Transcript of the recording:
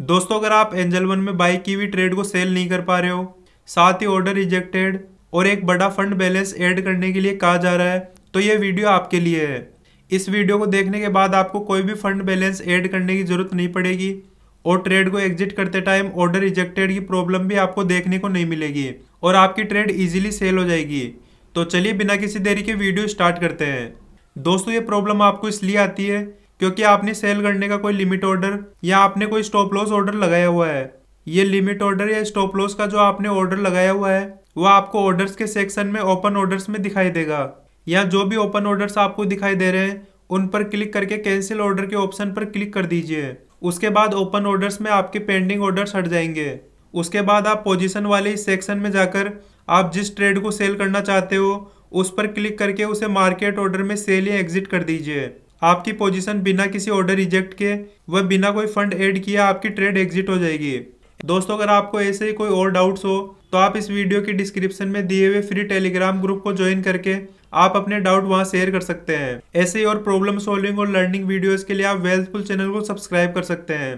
दोस्तों अगर आप एंजल वन में बाई की हुई ट्रेड को सेल नहीं कर पा रहे हो साथ ही ऑर्डर रिजेक्टेड और एक बड़ा फंड बैलेंस ऐड करने के लिए कहा जा रहा है तो ये वीडियो आपके लिए है इस वीडियो को देखने के बाद आपको कोई भी फंड बैलेंस ऐड करने की ज़रूरत नहीं पड़ेगी और ट्रेड को एग्जिट करते टाइम ऑर्डर रिजेक्टेड की प्रॉब्लम भी आपको देखने को नहीं मिलेगी और आपकी ट्रेड इजीली सेल हो जाएगी तो चलिए बिना किसी देरी के वीडियो स्टार्ट करते हैं दोस्तों ये प्रॉब्लम आपको इसलिए आती है क्योंकि आपने सेल करने का कोई लिमिट ऑर्डर या आपने कोई स्टॉप लॉस ऑर्डर लगाया हुआ है ये लिमिट ऑर्डर या स्टॉप लॉस का जो आपने ऑर्डर लगाया हुआ है वह आपको ऑर्डर्स के सेक्शन में ओपन ऑर्डर्स में दिखाई देगा या जो भी ओपन ऑर्डर्स आपको दिखाई दे रहे हैं उन पर क्लिक करके कैंसिल ऑर्डर के ऑप्शन पर क्लिक कर दीजिए उसके बाद ओपन ऑर्डर्स में आपके पेंडिंग ऑर्डर्स हट जाएंगे उसके बाद आप पोजीशन वाले इस सेक्शन में जाकर आप जिस ट्रेड को सेल करना चाहते हो उस पर क्लिक करके उसे मार्केट ऑर्डर में सेल या एग्जिट कर दीजिए आपकी पोजीशन बिना किसी ऑर्डर रिजेक्ट के व बिना कोई फंड ऐड किया आपकी ट्रेड एग्जिट हो जाएगी दोस्तों अगर आपको ऐसे ही कोई और डाउट्स हो तो आप इस वीडियो के डिस्क्रिप्शन में दिए हुए फ्री टेलीग्राम ग्रुप को ज्वाइन करके आप अपने डाउट वहां शेयर कर सकते हैं ऐसे ही और प्रॉब्लम सॉल्विंग और लर्निंग वीडियोज़ के लिए आप वेल्थफुल चैनल को सब्सक्राइब कर सकते हैं